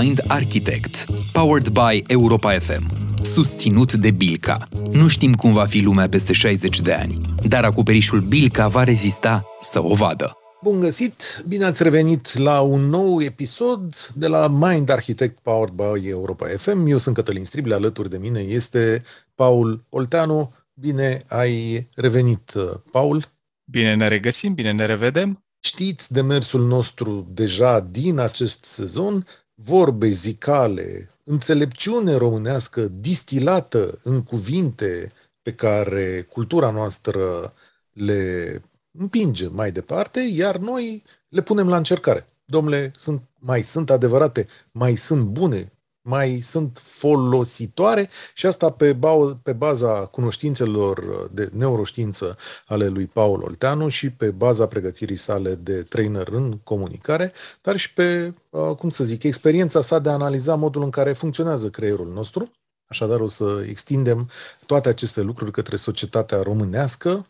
Mind Architect, powered by Europa FM, susținut de Bilca. Nu știm cum va fi lumea peste 60 de ani, dar acoperișul Bilca va rezista să o vadă. Bun găsit! Bine ați revenit la un nou episod de la Mind Architect Powered by Europa FM. Eu sunt Cătălin Strible, alături de mine este Paul Olteanu. Bine ai revenit, Paul! Bine ne regăsim, bine ne revedem! Știți demersul nostru deja din acest sezon, vorbe zicale, înțelepciune românească distilată în cuvinte pe care cultura noastră le împinge mai departe, iar noi le punem la încercare. Domnule, sunt, mai sunt adevărate, mai sunt bune mai sunt folositoare și asta pe, ba- pe baza cunoștințelor de neuroștiință ale lui Paul Olteanu și pe baza pregătirii sale de trainer în comunicare, dar și pe, uh, cum să zic, experiența sa de a analiza modul în care funcționează creierul nostru. Așadar o să extindem toate aceste lucruri către societatea românească,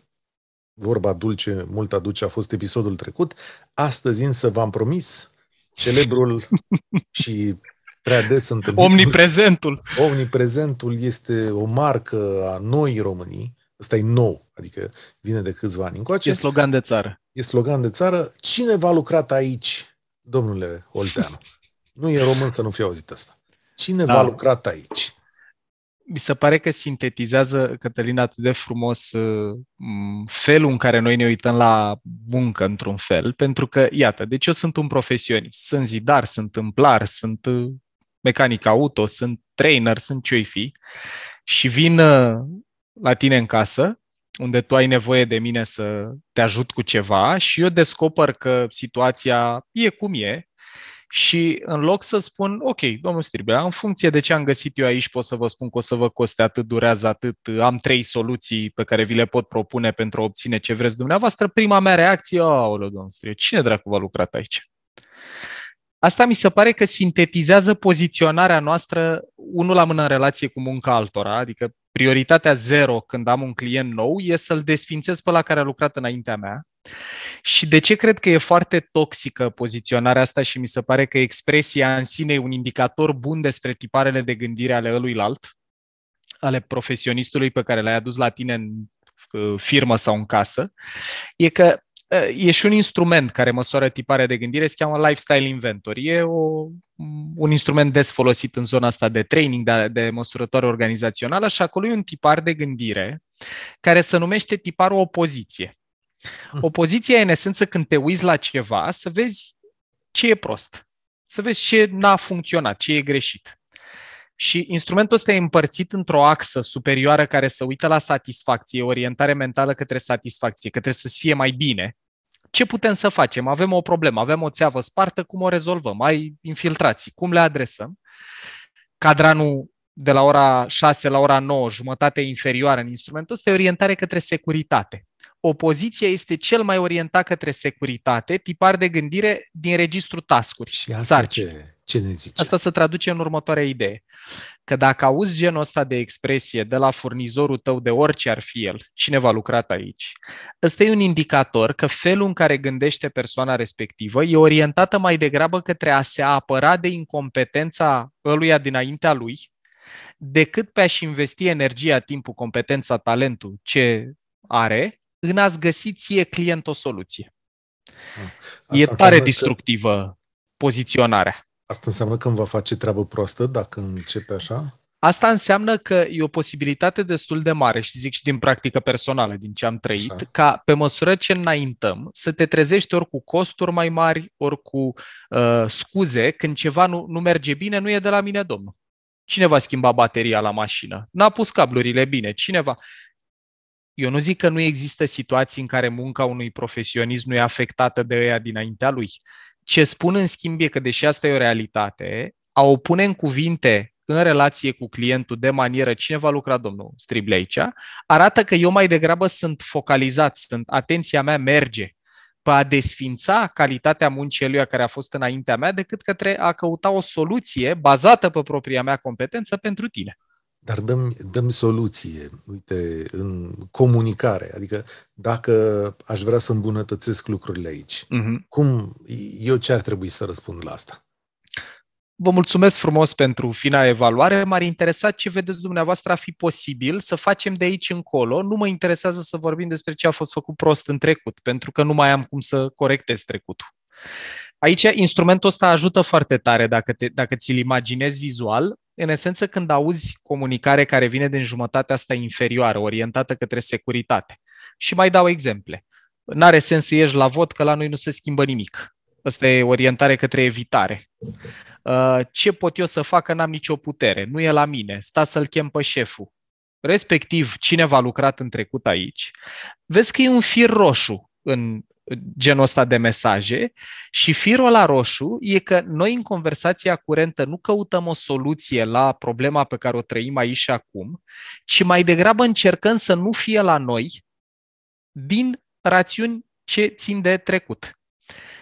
vorba dulce mult aduce a fost episodul trecut. Astăzi însă v-am promis celebrul și prea des întâlnit. Omniprezentul. Omniprezentul este o marcă a noi românii. Ăsta e nou, adică vine de câțiva ani încoace. E slogan de țară. E slogan de țară. Cine v-a lucrat aici, domnule Olteanu? nu e român să nu fie auzit asta. Cine da. v-a lucrat aici? mi se pare că sintetizează, Cătălina, atât de frumos uh, felul în care noi ne uităm la muncă, într-un fel, pentru că, iată, deci eu sunt un profesionist, sunt zidar, sunt împlar, sunt uh, mecanic auto, sunt trainer, sunt ce fi și vin uh, la tine în casă, unde tu ai nevoie de mine să te ajut cu ceva și eu descoper că situația e cum e și în loc să spun, ok, domnul Stribea, în funcție de ce am găsit eu aici, pot să vă spun că o să vă coste atât, durează atât, am trei soluții pe care vi le pot propune pentru a obține ce vreți dumneavoastră, prima mea reacție, aoleu, domnul Stribea, cine dracu v-a lucrat aici? Asta mi se pare că sintetizează poziționarea noastră unul la mână în relație cu munca altora, adică prioritatea zero când am un client nou e să-l desfințez pe la care a lucrat înaintea mea. Și de ce cred că e foarte toxică poziționarea asta și mi se pare că expresia în sine e un indicator bun despre tiparele de gândire ale eluilalt, ale profesionistului pe care l-ai adus la tine în uh, firmă sau în casă, e că Eh, e și un instrument care măsoară tiparea de gândire, se cheamă Lifestyle Inventor. E o, un instrument des folosit în zona asta de training, de, de măsurătoare organizațională și acolo e un tipar de gândire care se numește tiparul opoziție. Hm. Opoziția e în esență când te uiți la ceva să vezi ce e prost, să vezi ce n-a funcționat, ce e greșit. Și instrumentul ăsta e împărțit într-o axă superioară care să uită la satisfacție, orientare mentală către satisfacție, către să-ți fie mai bine. Ce putem să facem? Avem o problemă, avem o țeavă spartă, cum o rezolvăm? Ai infiltrații, cum le adresăm? Cadranul de la ora 6 la ora 9, jumătate inferioară în instrumentul ăsta, e orientare către securitate. Opoziția este cel mai orientat către securitate, tipar de gândire din registrul tascuri, Ce? Ce ne zice? Asta se traduce în următoarea idee. Că dacă auzi genul ăsta de expresie de la furnizorul tău, de orice ar fi el, cine va lucrat aici, ăsta e un indicator că felul în care gândește persoana respectivă e orientată mai degrabă către a se apăra de incompetența ăluia dinaintea lui, decât pe a-și investi energia, timpul, competența, talentul ce are, în a-ți găsi ție client o soluție. Ah, asta e tare destructivă că... poziționarea. Asta înseamnă că îmi va face treabă proastă dacă începe așa? Asta înseamnă că e o posibilitate destul de mare și zic și din practică personală, din ce am trăit, Așa. ca pe măsură ce înaintăm să te trezești ori cu costuri mai mari, ori cu uh, scuze, când ceva nu, nu merge bine, nu e de la mine, domnul. Cineva schimba bateria la mașină, n-a pus cablurile bine, cineva... Eu nu zic că nu există situații în care munca unui profesionist nu e afectată de ea dinaintea lui, ce spun în schimb e că, deși asta e o realitate, a o pune în cuvinte în relație cu clientul de manieră cine va lucra domnul Strible aici, arată că eu mai degrabă sunt focalizat, sunt, atenția mea merge pe a desfința calitatea muncii lui care a fost înaintea mea decât către a căuta o soluție bazată pe propria mea competență pentru tine dar dăm, dăm soluție, uite, în comunicare. Adică dacă aș vrea să îmbunătățesc lucrurile aici, uh-huh. cum, eu ce ar trebui să răspund la asta? Vă mulțumesc frumos pentru fina evaluare. M-ar interesa ce vedeți dumneavoastră a fi posibil să facem de aici încolo. Nu mă interesează să vorbim despre ce a fost făcut prost în trecut, pentru că nu mai am cum să corectez trecutul. Aici instrumentul ăsta ajută foarte tare dacă, te, dacă ți-l imaginezi vizual în esență, când auzi comunicare care vine din jumătatea asta inferioară, orientată către securitate. Și mai dau exemple. N-are sens să ieși la vot, că la noi nu se schimbă nimic. Asta e orientare către evitare. Uh, ce pot eu să fac, că n-am nicio putere? Nu e la mine. Sta să-l chem pe șeful. Respectiv, cine v-a lucrat în trecut aici, vezi că e un fir roșu în genul ăsta de mesaje și firul la roșu e că noi în conversația curentă nu căutăm o soluție la problema pe care o trăim aici și acum, ci mai degrabă încercăm să nu fie la noi din rațiuni ce țin de trecut.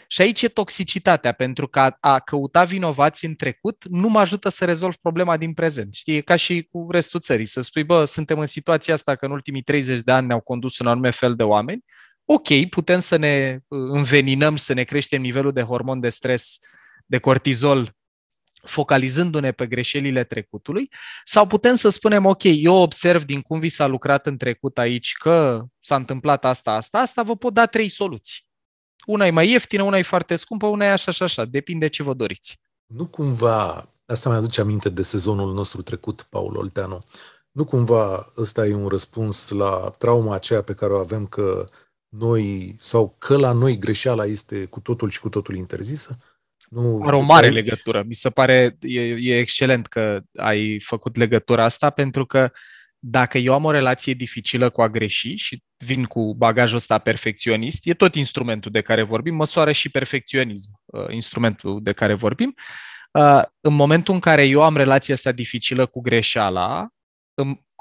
Și aici e toxicitatea, pentru că a, căuta vinovați în trecut nu mă ajută să rezolv problema din prezent. Știi, e ca și cu restul țării, să spui, bă, suntem în situația asta că în ultimii 30 de ani ne-au condus un anume fel de oameni, ok, putem să ne uh, înveninăm și să ne creștem nivelul de hormon de stres, de cortizol, focalizându-ne pe greșelile trecutului, sau putem să spunem, ok, eu observ din cum vi s-a lucrat în trecut aici că s-a întâmplat asta, asta, asta, vă pot da trei soluții. Una e mai ieftină, una e foarte scumpă, una e așa așa, așa, depinde ce vă doriți. Nu cumva, asta mi aduce aminte de sezonul nostru trecut, Paul Olteanu, nu cumva ăsta e un răspuns la trauma aceea pe care o avem că uh, noi sau că la noi greșeala este cu totul și cu totul interzisă. Nu, Are o mare aici. legătură. Mi se pare, e, e excelent că ai făcut legătura asta, pentru că dacă eu am o relație dificilă cu a greși și vin cu bagajul ăsta perfecționist, e tot instrumentul de care vorbim, măsoară și perfecționism, uh, instrumentul de care vorbim. Uh, în momentul în care eu am relația asta dificilă cu greșeala,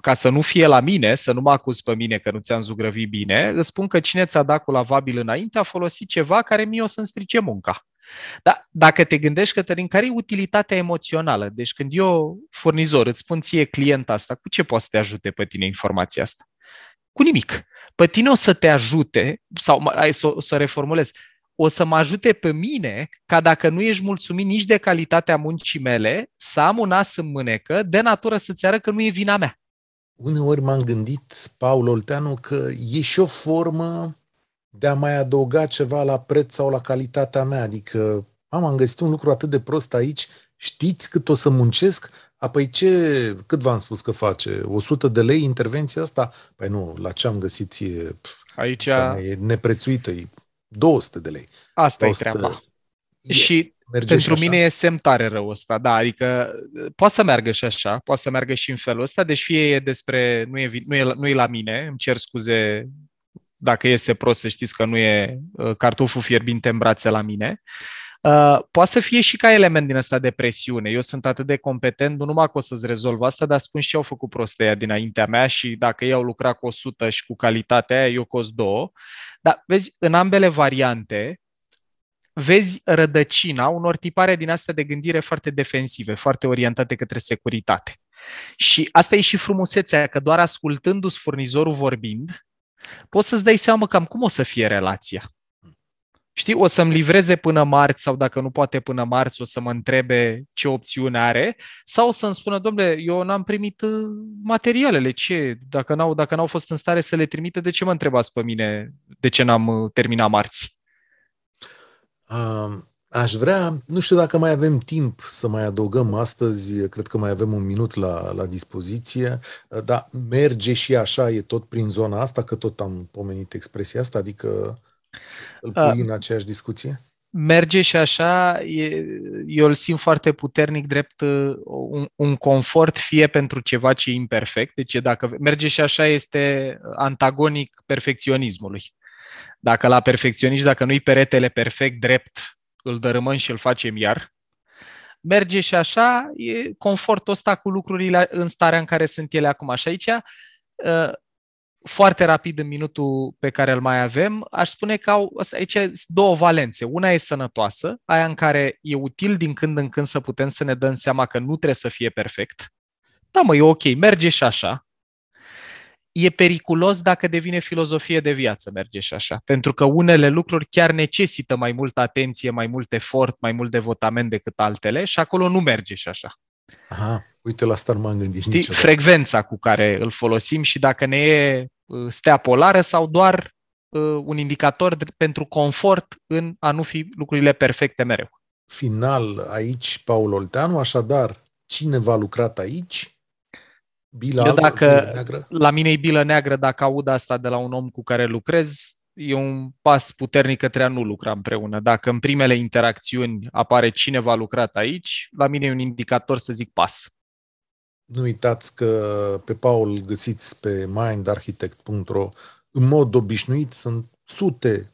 ca să nu fie la mine, să nu mă acuz pe mine că nu ți-am zugrăvit bine, îți spun că cine ți-a dat cu lavabil înainte a folosit ceva care mie o să-mi strice munca. Da, dacă te gândești, Cătălin, care e utilitatea emoțională? Deci când eu, furnizor, îți spun ție client asta, cu ce poate să te ajute pe tine informația asta? Cu nimic. Pe tine o să te ajute, sau hai să, să reformulez, o să mă ajute pe mine ca dacă nu ești mulțumit nici de calitatea muncii mele, să am un as în mânecă de natură să-ți arăt că nu e vina mea uneori m-am gândit, Paul Olteanu, că e și o formă de a mai adăuga ceva la preț sau la calitatea mea. Adică, am, am găsit un lucru atât de prost aici, știți cât o să muncesc? Apoi ce, cât v-am spus că face? 100 de lei intervenția asta? Păi nu, la ce am găsit e, aici... e neprețuită, e 200 de lei. Asta 100... e treaba. E... Și Merge Pentru mine așa. e semn tare rău ăsta, da, adică uh, poate să meargă și așa, poate să meargă și în felul ăsta, deci fie e despre, nu e, nu e, nu e la mine, îmi cer scuze dacă iese prost, să știți că nu e uh, cartoful fierbinte în brațe la mine, Uh, poate să fie și ca element din asta de presiune. Eu sunt atât de competent, nu numai că o să-ți rezolv asta, dar spun și eu au făcut prosteia dinaintea mea și dacă ei au lucrat cu 100 și cu calitatea aia, eu cost două. Dar vezi, în ambele variante, vezi rădăcina unor tipare din astea de gândire foarte defensive, foarte orientate către securitate. Și asta e și frumusețea, că doar ascultându-ți furnizorul vorbind, poți să-ți dai seama cam cum o să fie relația. Știi, o să-mi livreze până marți sau dacă nu poate până marți o să mă întrebe ce opțiune are sau o să-mi spună, domnule, eu n-am primit uh, materialele, ce? Dacă n-au, dacă n-au fost în stare să le trimite, de ce mă întrebați pe mine de ce n-am uh, terminat marți? Aș vrea, nu știu dacă mai avem timp să mai adăugăm astăzi, cred că mai avem un minut la, la dispoziție, dar merge și așa, e tot prin zona asta, că tot am pomenit expresia asta, adică îl pui A, în aceeași discuție? Merge și așa, e, eu îl simt foarte puternic drept uh, un, un confort fie pentru ceva ce e imperfect, deci dacă merge și așa este antagonic perfecționismului. Dacă la perfecționiști, dacă nu-i peretele perfect, drept, îl dărâmăm și îl facem iar. Merge și așa, e confortul ăsta cu lucrurile în starea în care sunt ele acum. Și aici, uh, foarte rapid în minutul pe care îl mai avem, aș spune că au aici două valențe. Una e sănătoasă, aia în care e util din când în când să putem să ne dăm seama că nu trebuie să fie perfect. Da, mă, e ok, merge și așa e periculos dacă devine filozofie de viață, merge și așa. Pentru că unele lucruri chiar necesită mai multă atenție, mai mult efort, mai mult devotament decât altele și acolo nu merge și așa. Aha, uite, la asta nu m-am gândit Știi, niciodată. frecvența cu care îl folosim și dacă ne e uh, stea polară sau doar uh, un indicator pentru confort în a nu fi lucrurile perfecte mereu. Final aici, Paul Olteanu, așadar, cine va lucrat aici bila Eu dacă, neagră? La mine e bilă neagră dacă aud asta de la un om cu care lucrez, e un pas puternic către a nu lucra împreună. Dacă în primele interacțiuni apare cineva lucrat aici, la mine e un indicator să zic pas. Nu uitați că pe Paul găsiți pe mindarchitect.ro în mod obișnuit sunt sute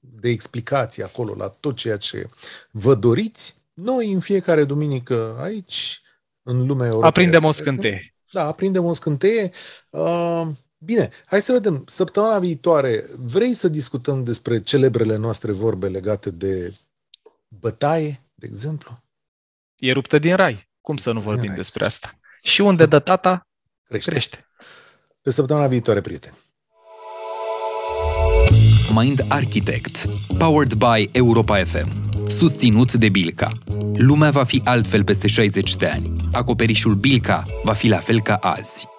de explicații acolo la tot ceea ce vă doriți. Noi în fiecare duminică aici în lumea europeană. Aprindem o scânteie. Da, aprindem o scânteie. Uh, bine, hai să vedem. Săptămâna viitoare, vrei să discutăm despre celebrele noastre vorbe legate de bătaie, de exemplu? E ruptă din rai. Cum să nu vorbim despre asta? Și unde dă tata, crește. crește. Pe săptămâna viitoare, prieteni. Mind Architect, powered by Europa FM susținut de Bilca. Lumea va fi altfel peste 60 de ani. Acoperișul Bilca va fi la fel ca azi.